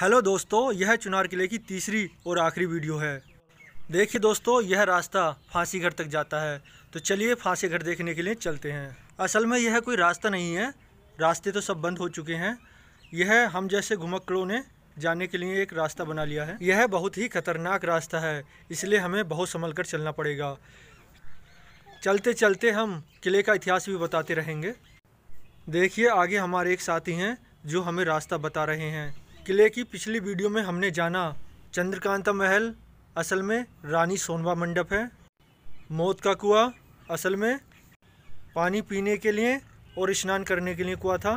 hello दोस्तों यह चुनार किले की तीसरी और आखिरी वीडियो है देखिए दोस्तों यह रास्ता फांसी घर तक जाता है तो चलिए फांसी घर देखने के लिए चलते हैं असल में यह कोई रास्ता नहीं है रास्ते तो सब बंद हो चुके हैं यह हम जैसे घुमक्कड़ों ने जाने के लिए एक रास्ता बना लिया है यह बहुत ही खतरनाक रास्ता है इसलिए हमें बहुत संभल कर चलना पड़ेगा चलते चलते हम किले का इतिहास भी बताते रहेंगे देखिए आगे हमारे एक साथी हैं जो हमें रास्ता बता रहे हैं किले की पिछली वीडियो में हमने जाना चंद्रकांता महल असल में रानी सोनवा मंडप है मौत का कुआ असल में पानी पीने के लिए और स्नान करने के लिए कुआ था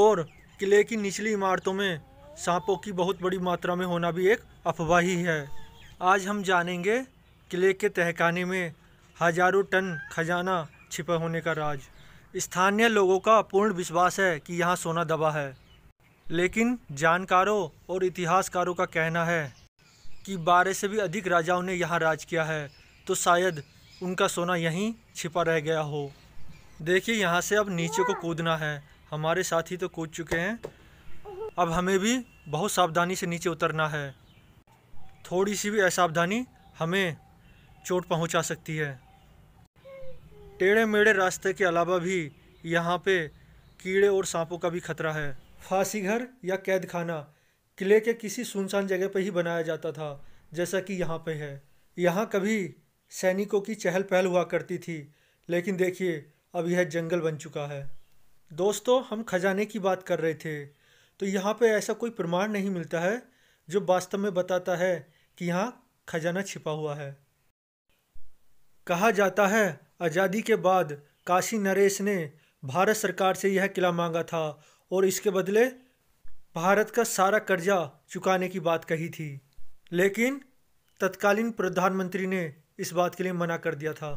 और किले की निचली इमारतों में सांपों की बहुत बड़ी मात्रा में होना भी एक अफवाह ही है आज हम जानेंगे किले के तहखाने में हजारों टन खजाना छिपा होने का राज स्थानीय लोगों का पूर्ण विश्वास है कि यहाँ सोना दबा है लेकिन जानकारों और इतिहासकारों का कहना है कि बारह से भी अधिक राजाओं ने यहाँ राज किया है तो शायद उनका सोना यहीं छिपा रह गया हो देखिए यहाँ से अब नीचे को कूदना है हमारे साथी तो कूद चुके हैं अब हमें भी बहुत सावधानी से नीचे उतरना है थोड़ी सी भी असावधानी हमें चोट पहुँचा सकती है टेढ़े मेढ़े रास्ते के अलावा भी यहाँ पे कीड़े और सांपों का भी खतरा है फांसी घर या कैद खाना किले के किसी सुनसान जगह पर ही बनाया जाता था जैसा कि यहाँ पे है यहाँ कभी सैनिकों की चहल पहल हुआ करती थी लेकिन देखिए अब यह जंगल बन चुका है दोस्तों हम खजाने की बात कर रहे थे तो यहाँ पर ऐसा कोई प्रमाण नहीं मिलता है जो वास्तव में बताता है कि यहाँ खजाना छिपा हुआ है कहा जाता है आज़ादी के बाद काशी नरेश ने भारत सरकार से यह किला मांगा था और इसके बदले भारत का सारा कर्जा चुकाने की बात कही थी लेकिन तत्कालीन प्रधानमंत्री ने इस बात के लिए मना कर दिया था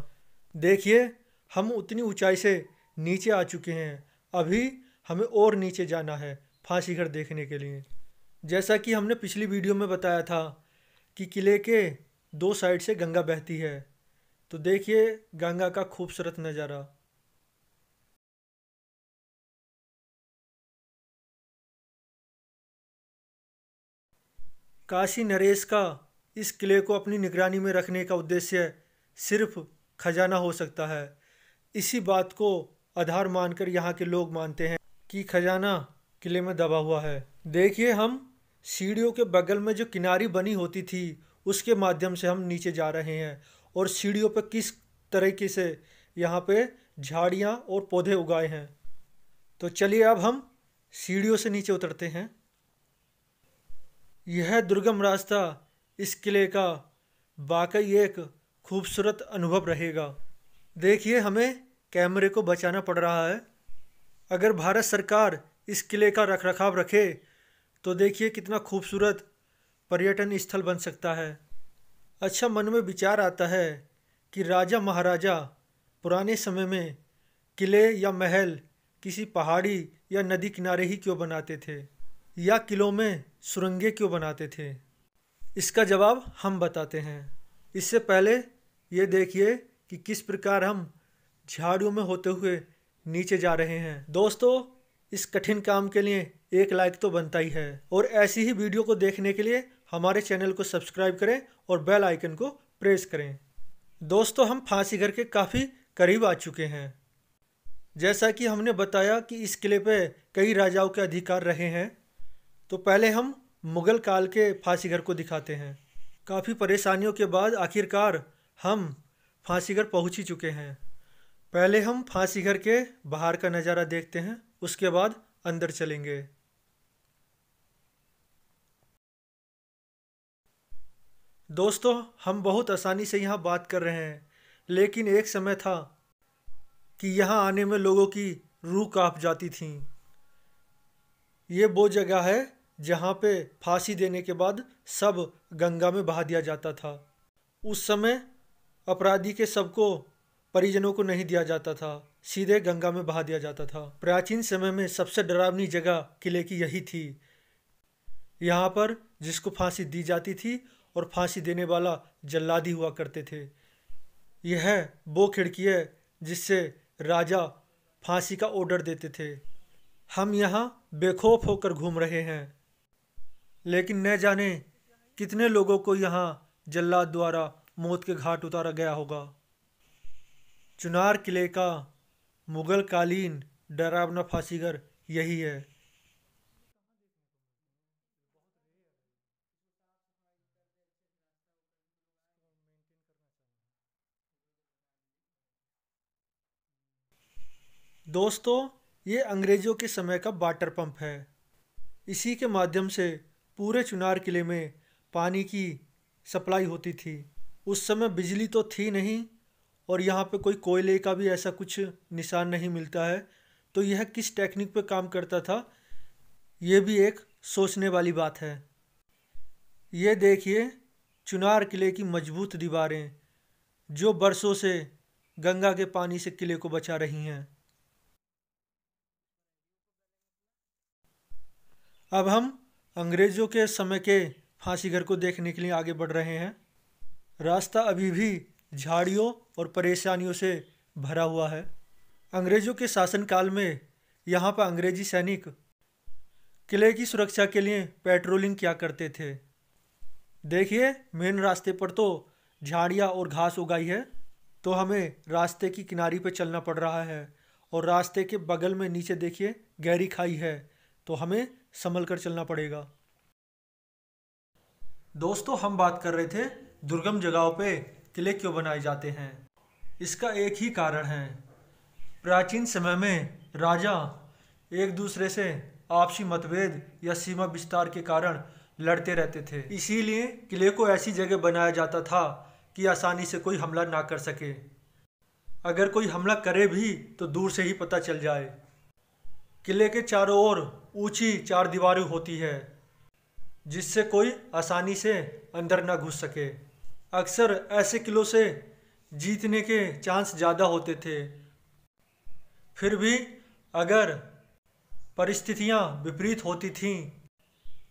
देखिए हम उतनी ऊंचाई से नीचे आ चुके हैं अभी हमें और नीचे जाना है फांसी घर देखने के लिए जैसा कि हमने पिछली वीडियो में बताया था कि किले के दो साइड से गंगा बहती है तो देखिए गंगा का खूबसूरत नज़ारा काशी नरेश का इस किले को अपनी निगरानी में रखने का उद्देश्य सिर्फ खजाना हो सकता है इसी बात को आधार मानकर यहाँ के लोग मानते हैं कि खजाना किले में दबा हुआ है देखिए हम सीढ़ियों के बगल में जो किनारी बनी होती थी उसके माध्यम से हम नीचे जा रहे हैं और सीढ़ियों पर किस तरीके से यहाँ पे झाड़ियाँ और पौधे उगाए हैं तो चलिए अब हम सीढ़ियों से नीचे उतरते हैं यह दुर्गम रास्ता इस किले का वाकई एक खूबसूरत अनुभव रहेगा देखिए हमें कैमरे को बचाना पड़ रहा है अगर भारत सरकार इस किले का रख रखाव रखे तो देखिए कितना खूबसूरत पर्यटन स्थल बन सकता है अच्छा मन में विचार आता है कि राजा महाराजा पुराने समय में किले या महल किसी पहाड़ी या नदी किनारे ही क्यों बनाते थे या किलों में सुरंगें क्यों बनाते थे इसका जवाब हम बताते हैं इससे पहले ये देखिए कि किस प्रकार हम झाड़ियों में होते हुए नीचे जा रहे हैं दोस्तों इस कठिन काम के लिए एक लाइक तो बनता ही है और ऐसी ही वीडियो को देखने के लिए हमारे चैनल को सब्सक्राइब करें और बेल आइकन को प्रेस करें दोस्तों हम फांसी घर के काफ़ी करीब आ चुके हैं जैसा कि हमने बताया कि इस किले पर कई राजाओं के अधिकार रहे हैं तो पहले हम मुग़ल काल के फांसीघर को दिखाते हैं काफ़ी परेशानियों के बाद आखिरकार हम फांसीघर पहुँच ही चुके हैं पहले हम फांसीघर के बाहर का नज़ारा देखते हैं उसके बाद अंदर चलेंगे दोस्तों हम बहुत आसानी से यहाँ बात कर रहे हैं लेकिन एक समय था कि यहाँ आने में लोगों की रूह काँप जाती थी ये वो जगह है जहाँ पे फांसी देने के बाद सब गंगा में बहा दिया जाता था उस समय अपराधी के सबको परिजनों को नहीं दिया जाता था सीधे गंगा में बहा दिया जाता था प्राचीन समय में सबसे डरावनी जगह किले की यही थी यहाँ पर जिसको फांसी दी जाती थी और फांसी देने वाला जल्लादी हुआ करते थे यह वो खिड़की है जिससे राजा फांसी का ऑर्डर देते थे हम यहाँ बेखौफ होकर घूम रहे हैं लेकिन न जाने कितने लोगों को यहाँ जल्लाद द्वारा मौत के घाट उतारा गया होगा चुनार किले का मुग़ल कालीन डरावना फांसीगर यही है दोस्तों ये अंग्रेज़ों के समय का वाटर पंप है इसी के माध्यम से पूरे चुनार किले में पानी की सप्लाई होती थी उस समय बिजली तो थी नहीं और यहाँ पे कोई कोयले का भी ऐसा कुछ निशान नहीं मिलता है तो यह किस टेक्निक पे काम करता था यह भी एक सोचने वाली बात है ये देखिए चुनार किले की मजबूत दीवारें जो बरसों से गंगा के पानी से किले को बचा रही हैं अब हम अंग्रेज़ों के समय के फांसीघर को देखने के लिए आगे बढ़ रहे हैं रास्ता अभी भी झाड़ियों और परेशानियों से भरा हुआ है अंग्रेज़ों के शासनकाल में यहाँ पर अंग्रेजी सैनिक किले की सुरक्षा के लिए पेट्रोलिंग किया करते थे देखिए मेन रास्ते पर तो झाड़ियाँ और घास उगाई है तो हमें रास्ते की किनारी पर चलना पड़ रहा है और रास्ते के बगल में नीचे देखिए गहरी खाई है तो हमें संभल कर चलना पड़ेगा दोस्तों हम बात कर रहे थे दुर्गम जगहों पे किले क्यों बनाए जाते हैं इसका एक ही कारण है प्राचीन समय में राजा एक दूसरे से आपसी मतभेद या सीमा विस्तार के कारण लड़ते रहते थे इसीलिए किले को ऐसी जगह बनाया जाता था कि आसानी से कोई हमला ना कर सके अगर कोई हमला करे भी तो दूर से ही पता चल जाए किले के चारों ओर ऊंची चार दीवारी होती है जिससे कोई आसानी से अंदर ना घुस सके अक्सर ऐसे किलों से जीतने के चांस ज़्यादा होते थे फिर भी अगर परिस्थितियाँ विपरीत होती थीं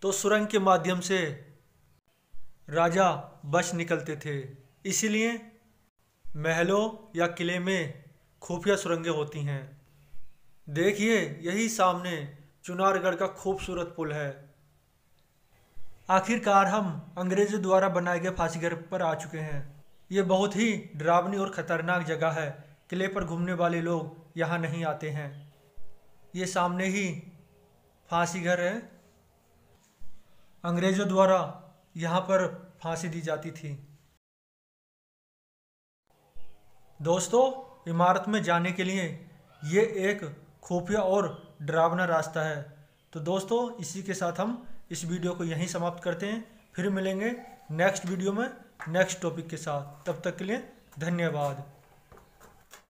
तो सुरंग के माध्यम से राजा बच निकलते थे इसीलिए महलों या किले में खुफिया सुरंगें होती हैं देखिए यही सामने चुनारगढ़ का खूबसूरत पुल है आखिरकार हम अंग्रेजों द्वारा बनाए गए फांसीघर पर आ चुके हैं ये बहुत ही डरावनी और ख़तरनाक जगह है किले पर घूमने वाले लोग यहाँ नहीं आते हैं ये सामने ही फांसी घर है अंग्रेजों द्वारा यहाँ पर फांसी दी जाती थी दोस्तों इमारत में जाने के लिए ये एक खुफिया और डरावना रास्ता है तो दोस्तों इसी के साथ हम इस वीडियो को यहीं समाप्त करते हैं फिर मिलेंगे नेक्स्ट वीडियो में नेक्स्ट टॉपिक के साथ तब तक के लिए धन्यवाद